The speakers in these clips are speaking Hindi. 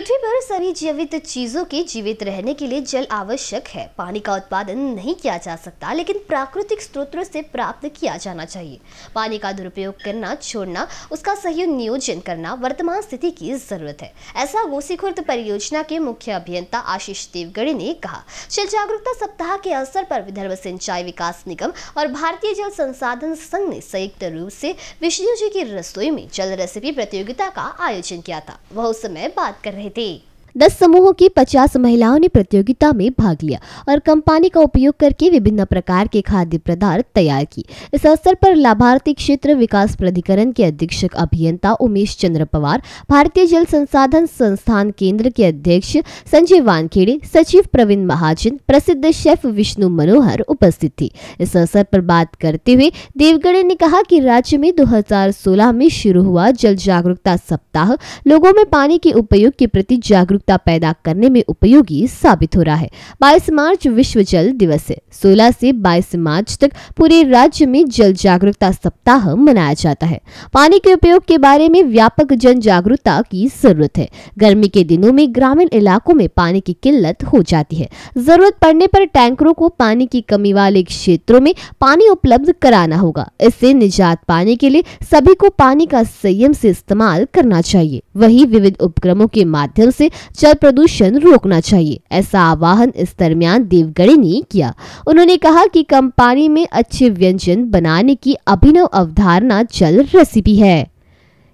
पृथ्वी पर सभी जीवित चीजों के जीवित रहने के लिए जल आवश्यक है पानी का उत्पादन नहीं किया जा सकता लेकिन प्राकृतिक स्रोतों से प्राप्त किया जाना चाहिए पानी का दुरुपयोग करना छोड़ना उसका सही नियोजन करना वर्तमान स्थिति की जरूरत है ऐसा गोसीखुर्द परियोजना के मुख्य अभियंता आशीष देवगढ़ी ने कहा जल जागरूकता सप्ताह के अवसर पर विदर्भ सिंचाई विकास निगम और भारतीय जल संसाधन संघ ने संयुक्त रूप से विष्णु जी की रसोई में जल रेसिपी प्रतियोगिता का आयोजन किया था वह उस समय बात कर रहे ಮಾಹಿತಿ दस समूहों की पचास महिलाओं ने प्रतियोगिता में भाग लिया और कम पानी का उपयोग करके विभिन्न प्रकार के खाद्य पदार्थ तैयार किए इस अवसर पर लाभार्थी क्षेत्र विकास प्राधिकरण के अधीक्षक अभियंता उमेश चंद्र पवार भारतीय जल संसाधन संस्थान केंद्र के अध्यक्ष संजय वानखेड़े सचिव प्रवीण महाजन प्रसिद्ध शेफ विष्णु मनोहर उपस्थित थे इस अवसर पर बात करते हुए देवगढ़ ने कहा की राज्य में दो में शुरू हुआ जल जागरूकता सप्ताह लोगों में पानी के उपयोग के प्रति जागरूक जागरूकता पैदा करने में उपयोगी साबित हो रहा है 22 मार्च विश्व जल दिवस है सोलह से 22 मार्च तक पूरे राज्य में जल जागरूकता सप्ताह मनाया जाता है पानी के उपयोग के बारे में व्यापक जन जागरूकता की जरूरत है गर्मी के दिनों में ग्रामीण इलाकों में पानी की किल्लत हो जाती है जरूरत पड़ने पर टैंकरों को पानी की कमी वाले क्षेत्रों में पानी उपलब्ध कराना होगा इससे निजात पाने के लिए सभी को पानी का संयम से इस्तेमाल करना चाहिए वही विविध उपक्रमों के माध्यम से जल प्रदूषण रोकना चाहिए ऐसा आवाहन इस दरमियान देवगढ़ी ने किया उन्होंने कहा कि कम पानी में अच्छे व्यंजन बनाने की अभिनव अवधारणा जल रेसिपी है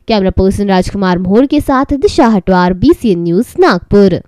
कैमरा पर्सन राजकुमार मोहर के साथ दिशा हटवार बी न्यूज नागपुर